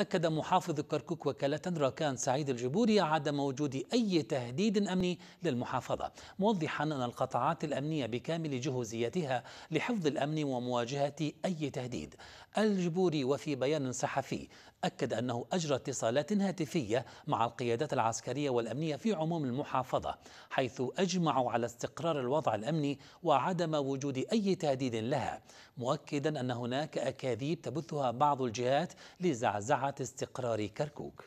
أكد محافظ كركوك وكالة راكان سعيد الجبوري عدم وجود أي تهديد أمني للمحافظة موضحا أن القطاعات الأمنية بكامل جهوزيتها لحفظ الأمن ومواجهة أي تهديد الجبوري وفي بيان صحفي أكد أنه أجرى اتصالات هاتفية مع القيادات العسكرية والأمنية في عموم المحافظة حيث أجمعوا على استقرار الوضع الأمني وعدم وجود أي تهديد لها مؤكدا أن هناك أكاذيب تبثها بعض الجهات لزعزعة استقرار كركوك